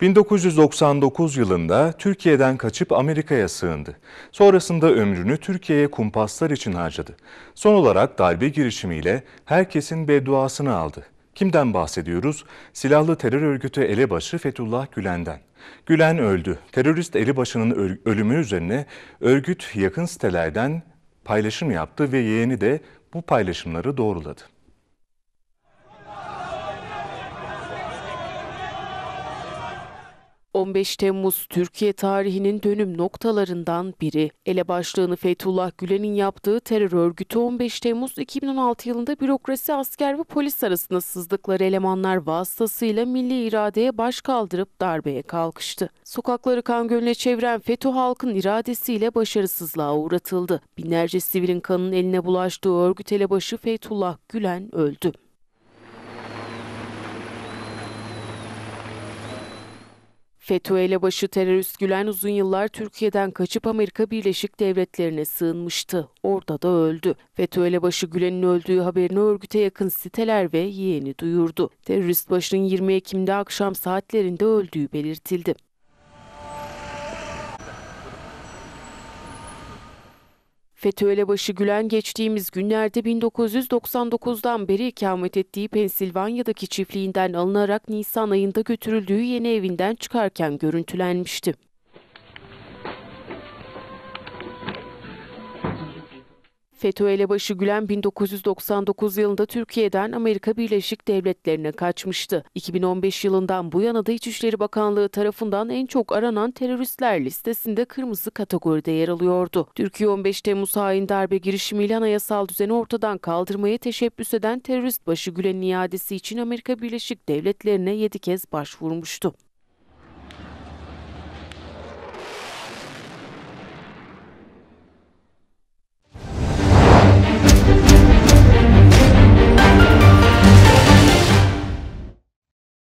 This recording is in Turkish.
1999 yılında Türkiye'den kaçıp Amerika'ya sığındı. Sonrasında ömrünü Türkiye'ye kumpaslar için harcadı. Son olarak darbe girişimiyle herkesin bedduasını aldı. Kimden bahsediyoruz? Silahlı terör örgütü elebaşı Fethullah Gülen'den. Gülen öldü. Terörist elebaşının ölümü üzerine örgüt yakın sitelerden paylaşım yaptı ve yeğeni de bu paylaşımları doğruladı. 15 Temmuz Türkiye tarihinin dönüm noktalarından biri. Elebaşlığını Fethullah Gülen'in yaptığı terör örgütü 15 Temmuz 2016 yılında bürokrasi, asker ve polis arasında sızdıkları elemanlar vasıtasıyla milli iradeye baş kaldırıp darbeye kalkıştı. Sokakları kan gölüne çeviren FETÖ halkın iradesiyle başarısızlığa uğratıldı. Binlerce sivilin kanının eline bulaştığı örgüt elebaşı Fethullah Gülen öldü. FETÖ ile başı terörist Gülen uzun yıllar Türkiye'den kaçıp Amerika Birleşik Devletleri'ne sığınmıştı. Orada da öldü. FETÖ ile başı Gülen'in öldüğü haberini örgüte yakın siteler ve yeğeni duyurdu. Terörist başının 20 Ekim'de akşam saatlerinde öldüğü belirtildi. Rafet Öğlebaşı Gülen geçtiğimiz günlerde 1999'dan beri ikamet ettiği Pensilvanya'daki çiftliğinden alınarak Nisan ayında götürüldüğü yeni evinden çıkarken görüntülenmişti. FETÖ elebaşı Gülen 1999 yılında Türkiye'den Amerika Birleşik Devletleri'ne kaçmıştı. 2015 yılından bu yana da İçişleri Bakanlığı tarafından en çok aranan teröristler listesinde kırmızı kategoride yer alıyordu. Türkiye 15 Temmuz hain darbe girişimiyle anayasal düzeni ortadan kaldırmaya teşebbüs eden terörist başı Gülen'in iadesi için Amerika Birleşik Devletleri'ne 7 kez başvurmuştu.